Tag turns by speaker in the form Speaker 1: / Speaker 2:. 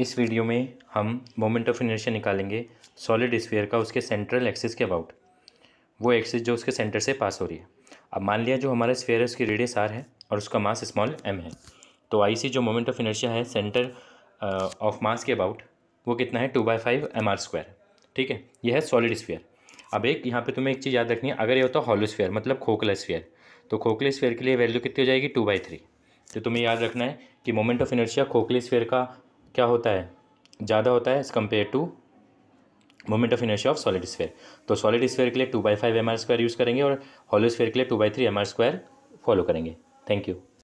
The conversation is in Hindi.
Speaker 1: इस वीडियो में हम मोमेंट ऑफ इनर्शिया निकालेंगे सॉलिड स्फीयर का उसके सेंट्रल एक्सिस के अबाउट वो एक्सिस जो उसके सेंटर से पास हो रही है अब मान लिया जो हमारा स्फीयर है उसकी रेडियस आर है और उसका मास स्मॉल एम है तो आई सी जो मोमेंट ऑफ इनर्शिया है सेंटर ऑफ मास के अबाउट वो कितना है two by five M R square ठीक है यह है सॉलिड स्फीयर अब एक यहाँ पे तुम्हें एक चीज़ याद रखनी है अगर ये होता हॉलो स्फीयर मतलब खोखला स्फीयर तो खोखले स्फीयर के लिए वैल्यू कितनी हो जाएगी टू बाई थ्री तो तुम्हें याद रखना है कि मोमेंट ऑफ इनर्शिया खोखले स्फीयर का क्या होता है ज़्यादा होता है as compare to moment of inertia of solid sphere तो सॉलिड स्फेयर के लिए two by five M R square use करेंगे और हॉलो स्फेयर के लिए two by three M R square follow
Speaker 2: करेंगे
Speaker 3: थैंक यू